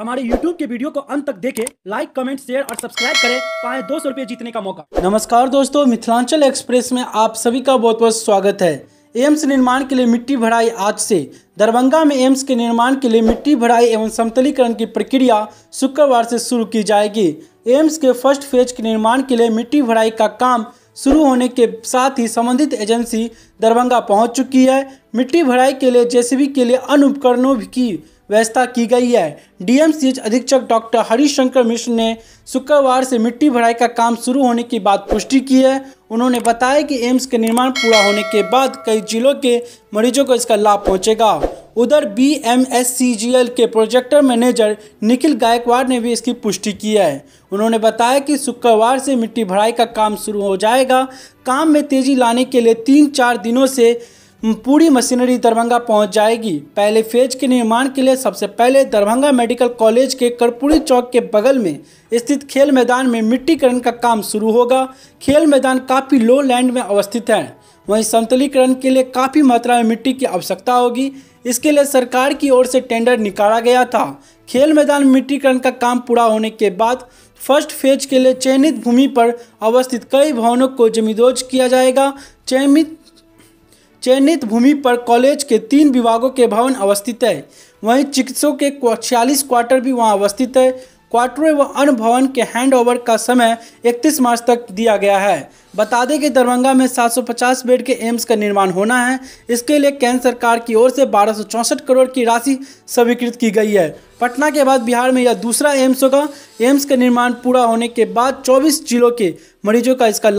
हमारे YouTube के video को अंत तक देखें, लाइक कमेंट शेयर और सब्सक्राइब करें पाए दो सौ रुपये जीतने का मौका नमस्कार दोस्तों मिथिलांचल एक्सप्रेस में आप सभी का बहुत बहुत स्वागत है एम्स निर्माण के लिए मिट्टी भराई आज से दरभंगा में एम्स के निर्माण के लिए मिट्टी भराई एवं समतलीकरण की प्रक्रिया शुक्रवार से शुरू की जाएगी एम्स के फर्स्ट फेज के निर्माण के लिए मिट्टी भराई का काम शुरू होने के साथ ही संबंधित एजेंसी दरभंगा पहुंच चुकी है मिट्टी भराई के लिए जेसीबी के लिए अन्य उपकरणों की व्यवस्था की गई है डीएमसीएच अधीक्षक डॉक्टर हरिशंकर मिश्र ने शुक्रवार से मिट्टी भराई का काम शुरू होने की बात पुष्टि की है उन्होंने बताया कि एम्स के निर्माण पूरा होने के बाद कई जिलों के मरीजों को इसका लाभ पहुंचेगा उधर B M S C G L के प्रोजेक्टर मैनेजर निखिल गायकवाड़ ने भी इसकी पुष्टि की है उन्होंने बताया कि शुक्रवार से मिट्टी भराई का काम शुरू हो जाएगा काम में तेजी लाने के लिए तीन चार दिनों से पूरी मशीनरी दरभंगा पहुंच जाएगी पहले फेज के निर्माण के लिए सबसे पहले दरभंगा मेडिकल कॉलेज के कर्पूरी चौक के बगल में स्थित खेल मैदान में मिट्टीकरण का काम शुरू होगा खेल मैदान काफ़ी लो लैंड में अवस्थित है वहीं समतलीकरण के लिए काफ़ी मात्रा में मिट्टी की आवश्यकता होगी इसके लिए सरकार की ओर से टेंडर निकाला गया था खेल मैदान मिट्टीकरण का काम पूरा होने के बाद फर्स्ट फेज के लिए चयनित भूमि पर अवस्थित कई भवनों को जमींदोज किया जाएगा चयनित चयनित भूमि पर कॉलेज के तीन विभागों के भवन अवस्थित है वहीं चिकित्सकों के छियालीस क्वार्टर भी वहां अवस्थित है क्वार्टरों व अन्य भवन के हैंडओवर का समय 31 मार्च तक दिया गया है बता दें कि दरभंगा में 750 बेड के एम्स का निर्माण होना है इसके लिए केंद्र सरकार की ओर से बारह करोड़ की राशि स्वीकृत की गई है पटना के बाद बिहार में यह दूसरा एम्स होगा एम्स का निर्माण पूरा होने के बाद चौबीस जिलों के मरीजों का इसका